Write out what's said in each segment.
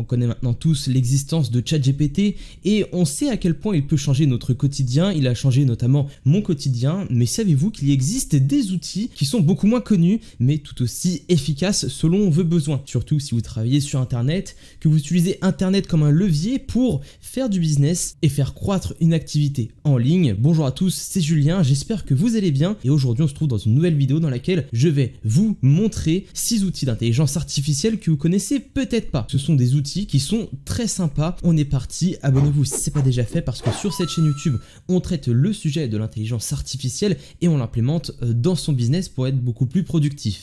On connaît maintenant tous l'existence de ChatGPT et on sait à quel point il peut changer notre quotidien. Il a changé notamment mon quotidien, mais savez-vous qu'il existe des outils qui sont beaucoup moins connus mais tout aussi efficaces selon vos besoins. Surtout si vous travaillez sur Internet, que vous utilisez Internet comme un levier pour faire du business et faire croître une activité en ligne. Bonjour à tous, c'est Julien, j'espère que vous allez bien et aujourd'hui on se trouve dans une nouvelle vidéo dans laquelle je vais vous montrer 6 outils d'intelligence artificielle que vous connaissez peut-être pas. Ce sont des outils qui sont très sympas. On est parti, abonnez-vous si ce n'est pas déjà fait parce que sur cette chaîne YouTube, on traite le sujet de l'intelligence artificielle et on l'implémente euh, dans son business pour être beaucoup plus productif.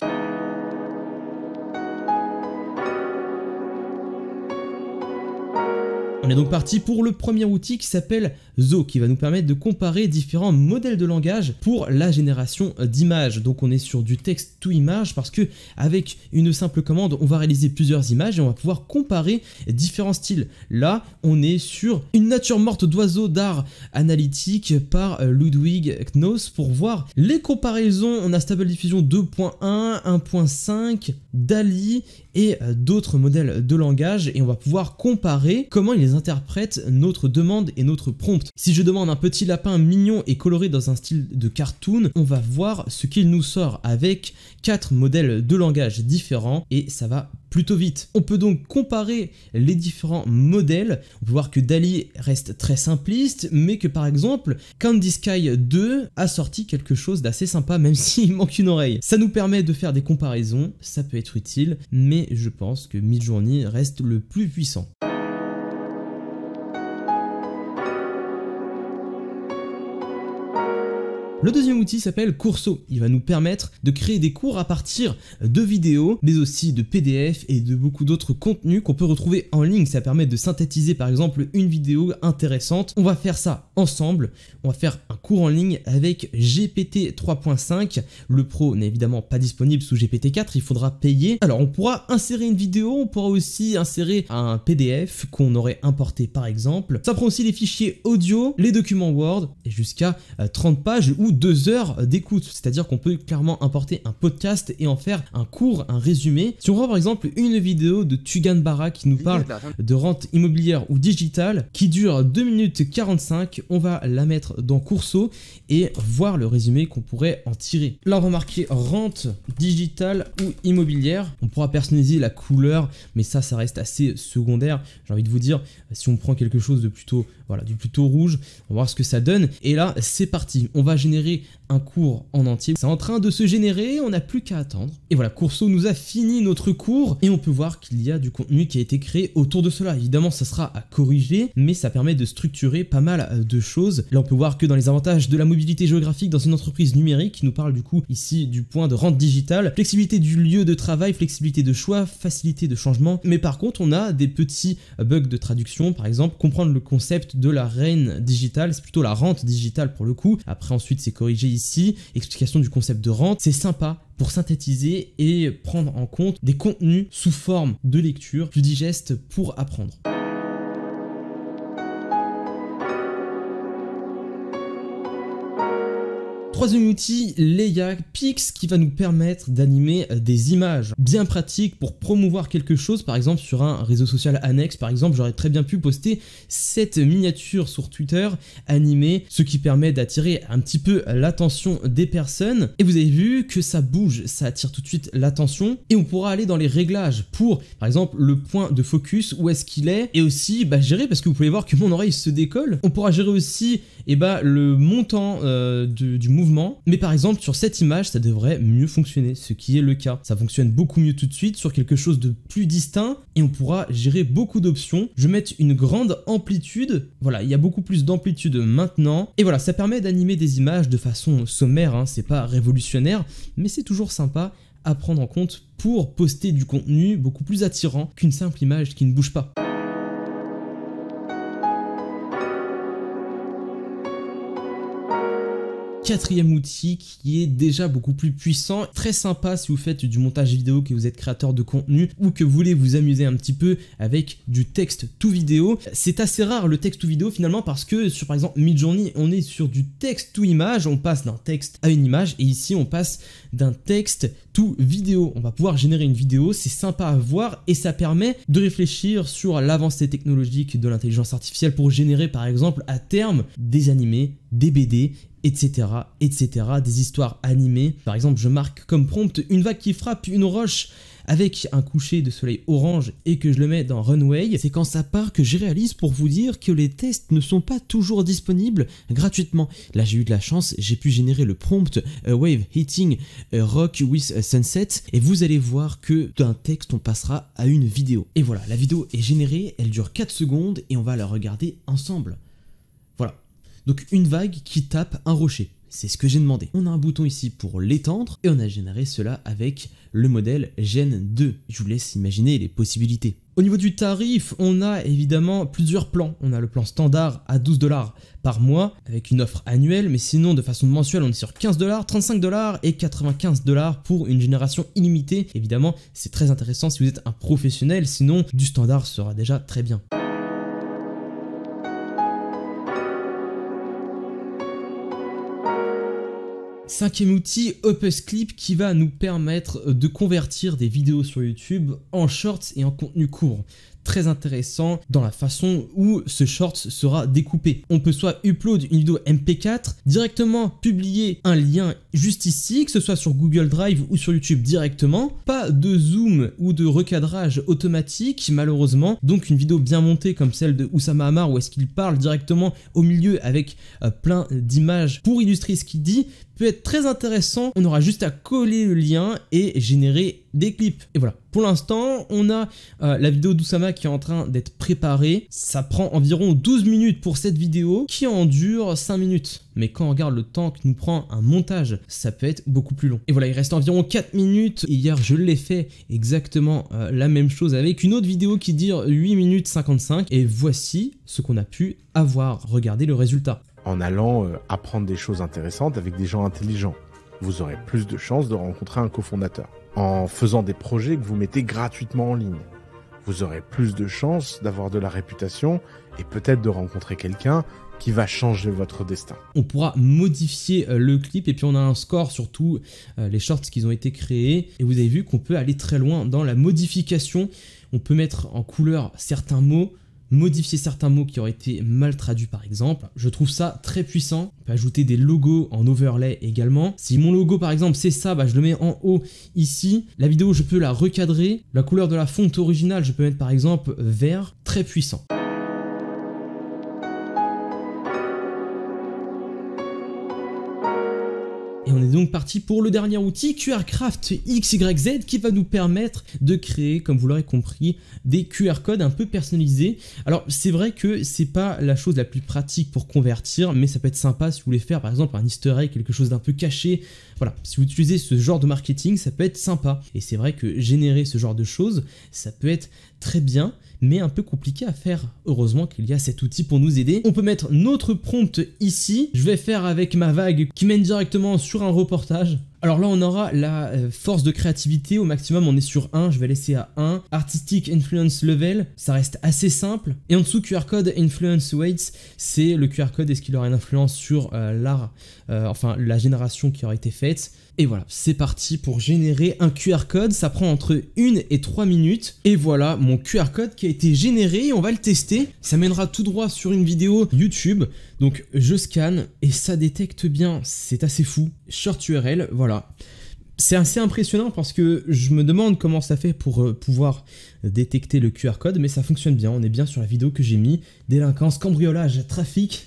On est donc parti pour le premier outil qui s'appelle Zo, qui va nous permettre de comparer différents modèles de langage pour la génération d'images. Donc on est sur du texte to image parce que avec une simple commande, on va réaliser plusieurs images et on va pouvoir comparer différents styles. Là, on est sur une nature morte d'oiseau d'art analytique par euh, Ludwig Knoss pour voir les comparaisons. On a Stable Diffusion 2.1, 1.5, DALI et euh, d'autres modèles de langage et on va pouvoir comparer comment ils interprète notre demande et notre prompt. Si je demande un petit lapin mignon et coloré dans un style de cartoon, on va voir ce qu'il nous sort avec quatre modèles de langage différents et ça va plutôt vite. On peut donc comparer les différents modèles, on voir que Dali reste très simpliste, mais que par exemple Candy Sky 2 a sorti quelque chose d'assez sympa, même s'il manque une oreille. Ça nous permet de faire des comparaisons, ça peut être utile, mais je pense que Midjourney reste le plus puissant. Le deuxième outil s'appelle Courso. Il va nous permettre de créer des cours à partir de vidéos, mais aussi de PDF et de beaucoup d'autres contenus qu'on peut retrouver en ligne. Ça permet de synthétiser par exemple une vidéo intéressante. On va faire ça ensemble. On va faire un cours en ligne avec GPT 3.5. Le Pro n'est évidemment pas disponible sous GPT 4, il faudra payer. Alors on pourra insérer une vidéo, on pourra aussi insérer un PDF qu'on aurait importé par exemple. Ça prend aussi les fichiers audio, les documents Word et jusqu'à 30 euh, pages ou 2 heures d'écoute. C'est-à-dire qu'on peut clairement importer un podcast et en faire un cours, un résumé. Si on prend par exemple une vidéo de Tugan Barra qui nous parle de rente immobilière ou digitale qui dure 2 minutes 45, on va la mettre dans Courso et voir le résumé qu'on pourrait en tirer. Là, on va marquer rente digitale ou immobilière. On pourra personnaliser la couleur, mais ça, ça reste assez secondaire. J'ai envie de vous dire, si on prend quelque chose de plutôt, voilà, du plutôt rouge, on va voir ce que ça donne. Et là, c'est parti. On va générer un cours en entier. C'est en train de se générer, on n'a plus qu'à attendre. Et voilà, Courso nous a fini notre cours et on peut voir qu'il y a du contenu qui a été créé autour de cela. Évidemment, ça sera à corriger, mais ça permet de structurer pas mal de choses. Là, on peut voir que dans les inventaires de la mobilité géographique dans une entreprise numérique qui nous parle du coup ici du point de rente digitale, flexibilité du lieu de travail, flexibilité de choix, facilité de changement. Mais par contre, on a des petits bugs de traduction, par exemple, comprendre le concept de la reine digitale, c'est plutôt la rente digitale pour le coup. Après ensuite, c'est corrigé ici, explication du concept de rente, c'est sympa pour synthétiser et prendre en compte des contenus sous forme de lecture plus digeste pour apprendre. Troisième outil, Leia Pix qui va nous permettre d'animer euh, des images. Bien pratique pour promouvoir quelque chose, par exemple sur un réseau social annexe, par exemple j'aurais très bien pu poster cette miniature sur Twitter animée, ce qui permet d'attirer un petit peu l'attention des personnes. Et vous avez vu que ça bouge, ça attire tout de suite l'attention et on pourra aller dans les réglages pour par exemple le point de focus, où est-ce qu'il est et aussi bah, gérer parce que vous pouvez voir que mon oreille se décolle. On pourra gérer aussi et eh bah, le montant euh, du mouvement mais par exemple, sur cette image, ça devrait mieux fonctionner, ce qui est le cas. Ça fonctionne beaucoup mieux tout de suite sur quelque chose de plus distinct et on pourra gérer beaucoup d'options. Je mets une grande amplitude. Voilà, il y a beaucoup plus d'amplitude maintenant. Et voilà, ça permet d'animer des images de façon sommaire, hein. c'est pas révolutionnaire, mais c'est toujours sympa à prendre en compte pour poster du contenu beaucoup plus attirant qu'une simple image qui ne bouge pas. quatrième outil qui est déjà beaucoup plus puissant, très sympa si vous faites du montage vidéo, que vous êtes créateur de contenu ou que vous voulez vous amuser un petit peu avec du texte tout vidéo. C'est assez rare le texte tout vidéo finalement parce que sur par exemple Midjourney, on est sur du texte tout image, on passe d'un texte à une image et ici on passe d'un texte tout vidéo. On va pouvoir générer une vidéo, c'est sympa à voir et ça permet de réfléchir sur l'avancée technologique de l'intelligence artificielle pour générer par exemple à terme des animés, des BD etc., etc. Des histoires animées. Par exemple, je marque comme prompt une vague qui frappe une roche avec un coucher de soleil orange et que je le mets dans Runway, c'est quand ça part que je réalise pour vous dire que les tests ne sont pas toujours disponibles gratuitement. Là j'ai eu de la chance, j'ai pu générer le prompt euh, Wave Hitting euh, Rock with Sunset et vous allez voir que d'un texte on passera à une vidéo. Et voilà, la vidéo est générée, elle dure 4 secondes et on va la regarder ensemble. Donc une vague qui tape un rocher. C'est ce que j'ai demandé. On a un bouton ici pour l'étendre et on a généré cela avec le modèle Gen 2. Je vous laisse imaginer les possibilités. Au niveau du tarif, on a évidemment plusieurs plans. On a le plan standard à 12 dollars par mois avec une offre annuelle, mais sinon de façon mensuelle, on est sur 15 dollars, 35 dollars et 95 dollars pour une génération illimitée. Évidemment, c'est très intéressant si vous êtes un professionnel, sinon du standard sera déjà très bien. Cinquième outil, Opus Clip, qui va nous permettre de convertir des vidéos sur YouTube en shorts et en contenu court très intéressant dans la façon où ce short sera découpé. On peut soit upload une vidéo MP4, directement publier un lien juste ici, que ce soit sur Google Drive ou sur YouTube directement. Pas de zoom ou de recadrage automatique malheureusement. Donc une vidéo bien montée comme celle de Oussama Hamar où est-ce qu'il parle directement au milieu avec euh, plein d'images pour illustrer ce qu'il dit peut être très intéressant. On aura juste à coller le lien et générer des clips. Et voilà. Pour l'instant, on a euh, la vidéo d'Oussama qui est en train d'être préparée. Ça prend environ 12 minutes pour cette vidéo qui en dure 5 minutes. Mais quand on regarde le temps que nous prend un montage, ça peut être beaucoup plus long. Et voilà, il reste environ 4 minutes. hier, je l'ai fait exactement euh, la même chose avec une autre vidéo qui dure 8 minutes 55. Et voici ce qu'on a pu avoir. Regardez le résultat. En allant euh, apprendre des choses intéressantes avec des gens intelligents vous aurez plus de chances de rencontrer un cofondateur. En faisant des projets que vous mettez gratuitement en ligne, vous aurez plus de chances d'avoir de la réputation et peut-être de rencontrer quelqu'un qui va changer votre destin. On pourra modifier euh, le clip et puis on a un score sur tous euh, les shorts qui ont été créés et vous avez vu qu'on peut aller très loin dans la modification. On peut mettre en couleur certains mots, modifier certains mots qui auraient été mal traduits par exemple. Je trouve ça très puissant. On peut ajouter des logos en overlay également. Si mon logo par exemple c'est ça, bah, je le mets en haut ici. La vidéo je peux la recadrer. La couleur de la fonte originale je peux mettre par exemple vert. Très puissant. parti pour le dernier outil QR Craft XYZ qui va nous permettre de créer, comme vous l'aurez compris, des QR codes un peu personnalisés. Alors c'est vrai que c'est pas la chose la plus pratique pour convertir, mais ça peut être sympa si vous voulez faire par exemple un easter egg, quelque chose d'un peu caché. Voilà, si vous utilisez ce genre de marketing, ça peut être sympa. Et c'est vrai que générer ce genre de choses, ça peut être très bien, mais un peu compliqué à faire. Heureusement qu'il y a cet outil pour nous aider. On peut mettre notre prompt ici. Je vais faire avec ma vague qui mène directement sur un reportage. Alors là, on aura la euh, force de créativité. Au maximum, on est sur 1. Je vais laisser à 1. Artistic Influence Level, ça reste assez simple. Et en dessous, QR Code Influence Weights, c'est le QR code. Est-ce qu'il aura une influence sur euh, l'art, euh, enfin la génération qui aura été faite et voilà, c'est parti pour générer un QR code. Ça prend entre 1 et 3 minutes. Et voilà mon QR code qui a été généré. on va le tester. Ça mènera tout droit sur une vidéo YouTube. Donc je scanne et ça détecte bien. C'est assez fou. Short URL, voilà. Voilà. C'est assez impressionnant parce que je me demande comment ça fait pour euh, pouvoir détecter le QR code, mais ça fonctionne bien. On est bien sur la vidéo que j'ai mis. Délinquance, cambriolage, trafic,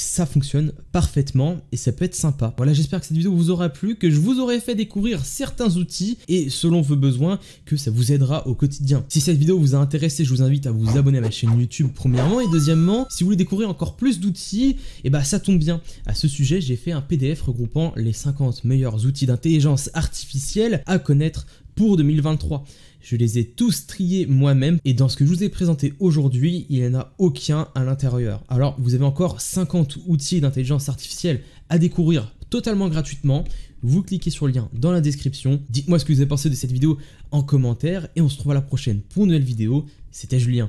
ça fonctionne parfaitement et ça peut être sympa. Voilà, j'espère que cette vidéo vous aura plu, que je vous aurai fait découvrir certains outils et selon vos besoins, que ça vous aidera au quotidien. Si cette vidéo vous a intéressé, je vous invite à vous abonner à ma chaîne YouTube premièrement et deuxièmement, si vous voulez découvrir encore plus d'outils, et eh bah ben, ça tombe bien. À ce sujet, j'ai fait un PDF regroupant les 50 meilleurs outils d'intelligence artificielle à connaître pour 2023. Je les ai tous triés moi-même et dans ce que je vous ai présenté aujourd'hui, il n'y en a aucun à l'intérieur. Alors vous avez encore 50 outils d'intelligence artificielle à découvrir totalement gratuitement. Vous cliquez sur le lien dans la description. Dites-moi ce que vous avez pensé de cette vidéo en commentaire et on se retrouve à la prochaine pour une nouvelle vidéo. C'était Julien.